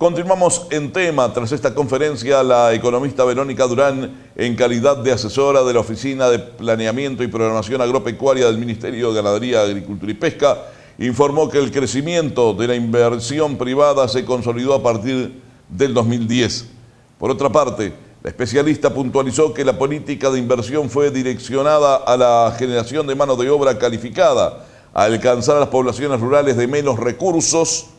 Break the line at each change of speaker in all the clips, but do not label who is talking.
Continuamos en tema. Tras esta conferencia, la economista Verónica Durán, en calidad de asesora de la Oficina de Planeamiento y Programación Agropecuaria del Ministerio de Ganadería, Agricultura y Pesca, informó que el crecimiento de la inversión privada se consolidó a partir del 2010. Por otra parte, la especialista puntualizó que la política de inversión fue direccionada a la generación de mano de obra calificada, a alcanzar a las poblaciones rurales de menos recursos,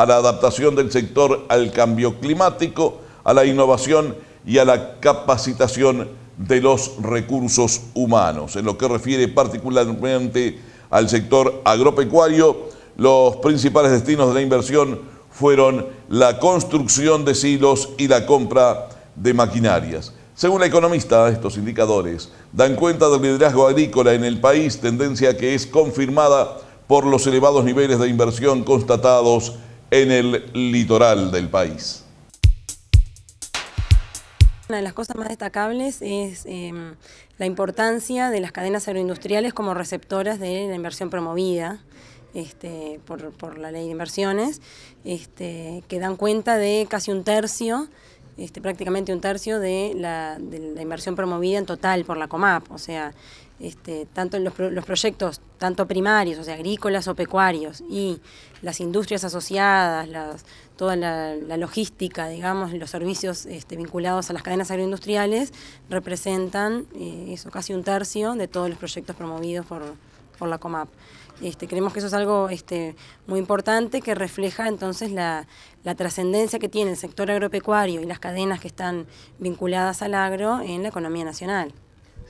a la adaptación del sector al cambio climático, a la innovación y a la capacitación de los recursos humanos. En lo que refiere particularmente al sector agropecuario, los principales destinos de la inversión fueron la construcción de silos y la compra de maquinarias. Según la economista, estos indicadores dan cuenta del liderazgo agrícola en el país, tendencia que es confirmada por los elevados niveles de inversión constatados en el litoral del país.
Una de las cosas más destacables es em, la importancia de las cadenas agroindustriales como receptoras de la inversión promovida. Este, por, la ley de inversiones, este, que dan cuenta de casi un tercio este, prácticamente un tercio de la, de la, inversión promovida en total por la COMAP, o sea, este, tanto los, los, proyectos, tanto primarios, o sea, agrícolas o pecuarios, y las industrias asociadas, toda la, logística, digamos, los servicios este, vinculados a las cadenas agroindustriales, representan eh, eso, casi un tercio de todos los proyectos promovidos por, por la COMAP. Este, creemos que eso es algo este, muy importante que refleja entonces la trascendencia que tiene el sector agropecuario y las cadenas que están vinculadas al agro en la economía nacional.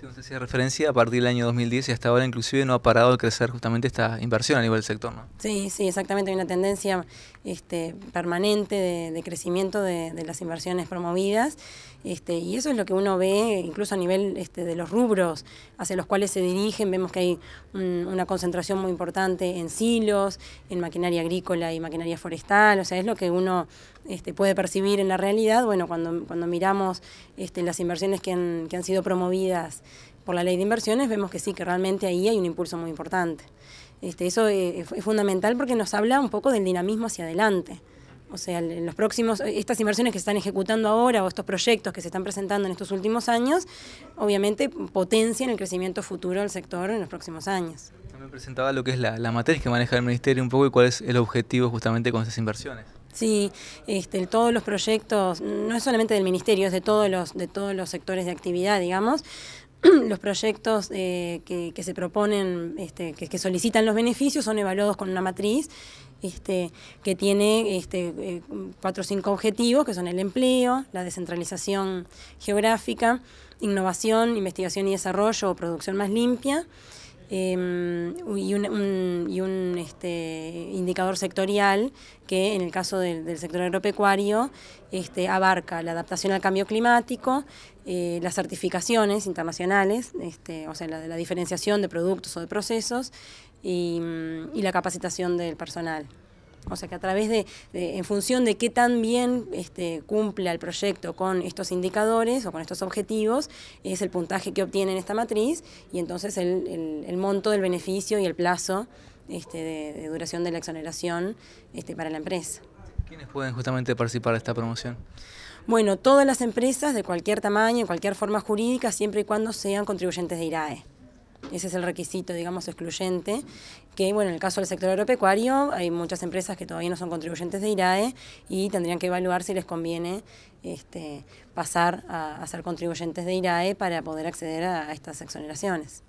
Sí, no sé si
referencia, a partir del año 2010 y hasta ahora inclusive no ha parado de crecer justamente esta inversión a nivel del sector, ¿no?
Sí, sí, exactamente, hay una tendencia este, permanente de, crecimiento de, las inversiones promovidas este, y eso es lo que uno ve incluso a nivel este, de los rubros hacia los cuales se dirigen, vemos que hay una concentración muy importante en silos, en maquinaria agrícola y maquinaria forestal, o sea, es lo que uno este, puede percibir en la realidad, bueno, cuando, cuando miramos este, las inversiones que han, sido promovidas por la ley de inversiones, vemos que sí, que realmente ahí hay un impulso muy importante. Este, eso eh, es, fundamental porque nos habla un poco del dinamismo hacia adelante. O sea, en los próximos, estas inversiones que se están ejecutando ahora o estos proyectos que se están presentando en estos últimos años, obviamente potencian el crecimiento futuro del sector en los próximos años. También
presentaba lo que es la, la que maneja el Ministerio un poco y cuál es el objetivo justamente con esas inversiones.
Sí, este, todos los proyectos, no es solamente del ministerio, es de todos los, de todos los sectores de actividad, digamos, los proyectos eh, que, se proponen, este, que, solicitan los beneficios, son evaluados con una matriz este, que tiene este, eh, cuatro o cinco objetivos, que son el empleo, la descentralización geográfica, innovación, investigación y desarrollo o producción más limpia, Em, y un, y un este, indicador sectorial que en el caso del, sector agropecuario este, abarca la adaptación al cambio climático, eh, las certificaciones internacionales, este, o sea, la, la, diferenciación de productos o de procesos y la capacitación del personal. O sea que a través de, en función de qué tan bien este, cumpla el proyecto con estos indicadores o con estos objetivos, es el puntaje que obtiene en esta matriz y entonces el, monto del beneficio y el plazo este, de, duración de la exoneración este, para la empresa.
¿Quiénes pueden justamente participar de esta promoción?
Bueno, todas las empresas de cualquier tamaño, en cualquier forma jurídica, siempre y cuando sean contribuyentes de IRAE. Ese es el requisito, digamos, excluyente. Que, bueno, en el caso del sector agropecuario, hay muchas empresas que todavía no son contribuyentes de IRAE y tendrían que evaluar si les conviene este, pasar a, ser contribuyentes de IRAE para poder acceder a estas exoneraciones.